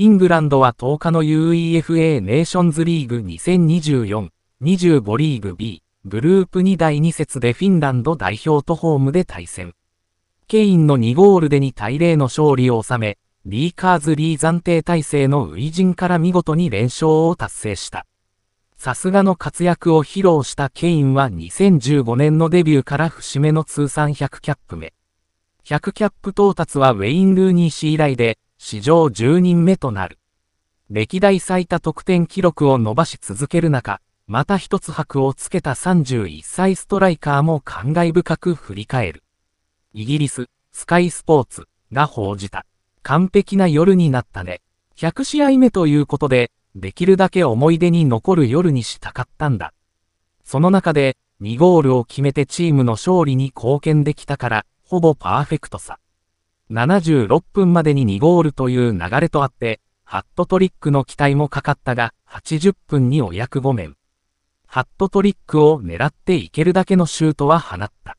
イングランドは10日の UEFA ネーションズリーグ2024-25リーグ B グループ2第2節でフィンランド代表とホームで対戦。ケインの2ゴールで2対0の勝利を収め、リーカーズリー暫定体制の初陣から見事に連勝を達成した。さすがの活躍を披露したケインは2015年のデビューから節目の通算100キャップ目。100キャップ到達はウェイン・ルーニー氏以来で、史上10人目となる。歴代最多得点記録を伸ばし続ける中、また一つ白をつけた31歳ストライカーも感慨深く振り返る。イギリス、スカイスポーツが報じた。完璧な夜になったね。100試合目ということで、できるだけ思い出に残る夜にしたかったんだ。その中で、2ゴールを決めてチームの勝利に貢献できたから、ほぼパーフェクトさ。76分までに2ゴールという流れとあって、ハットトリックの期待もかかったが、80分にお役ごめん。ハットトリックを狙っていけるだけのシュートは放った。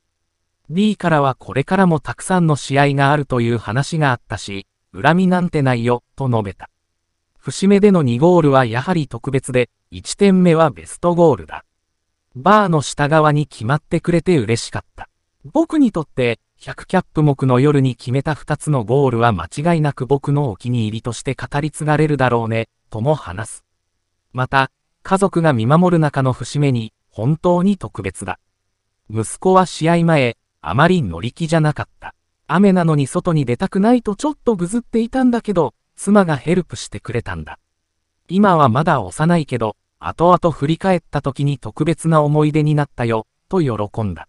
D からはこれからもたくさんの試合があるという話があったし、恨みなんてないよ、と述べた。節目での2ゴールはやはり特別で、1点目はベストゴールだ。バーの下側に決まってくれて嬉しかった。僕にとって、100キャップ目の夜に決めた2つのゴールは間違いなく僕のお気に入りとして語り継がれるだろうね、とも話す。また、家族が見守る中の節目に、本当に特別だ。息子は試合前、あまり乗り気じゃなかった。雨なのに外に出たくないとちょっとぐずっていたんだけど、妻がヘルプしてくれたんだ。今はまだ幼いけど、後々振り返った時に特別な思い出になったよ、と喜んだ。